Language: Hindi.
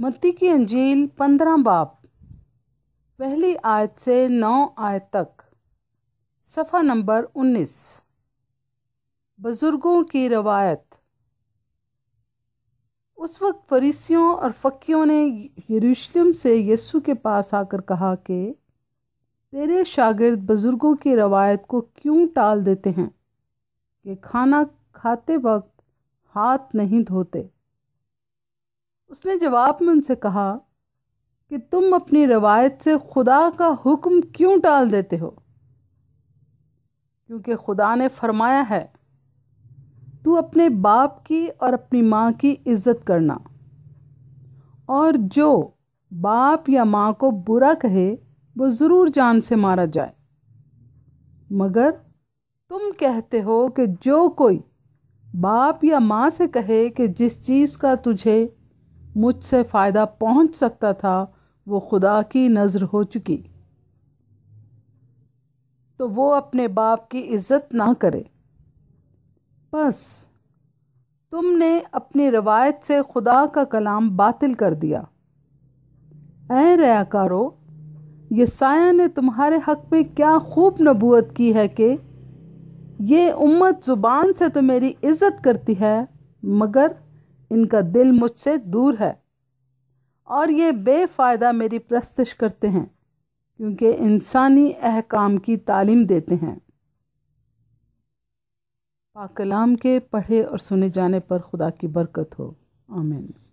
मत्ती की अंजील पंद्रह बाप पहली आयत से नौ आयत तक सफ़ा नंबर उन्नीस बुज़ुर्गों की रवायत उस वक्त फरीसियों और फ़कीयों ने यरूशलेम से यीशु के पास आकर कहा कि तेरे शागिर्द बुज़ुर्गों की रवायत को क्यों टाल देते हैं कि खाना खाते वक्त हाथ नहीं धोते उसने जवाब में उनसे कहा कि तुम अपनी रवायत से खुदा का हुक्म क्यों टाल देते हो क्योंकि खुदा ने फरमाया है तू अपने बाप की और अपनी माँ की इज्जत करना और जो बाप या माँ को बुरा कहे वो ज़रूर जान से मारा जाए मगर तुम कहते हो कि जो कोई बाप या माँ से कहे कि जिस चीज़ का तुझे मुझसे फ़ायदा पहुंच सकता था वो खुदा की नज़र हो चुकी तो वो अपने बाप की इज़्ज़त ना करे बस तुमने अपनी रवायत से खुदा का कलाम बातिल कर दिया ए रयाकारो ये साया ने तुम्हारे हक में क्या खूब नबूत की है कि ये उम्मत ज़ुबान से तो मेरी इज़्ज़त करती है मगर इनका दिल मुझसे दूर है और ये बेफ़ायदा मेरी प्रस्तश करते हैं क्योंकि इंसानी अहकाम की तालीम देते हैं पाकलाम के पढ़े और सुने जाने पर खुदा की बरकत हो आमीन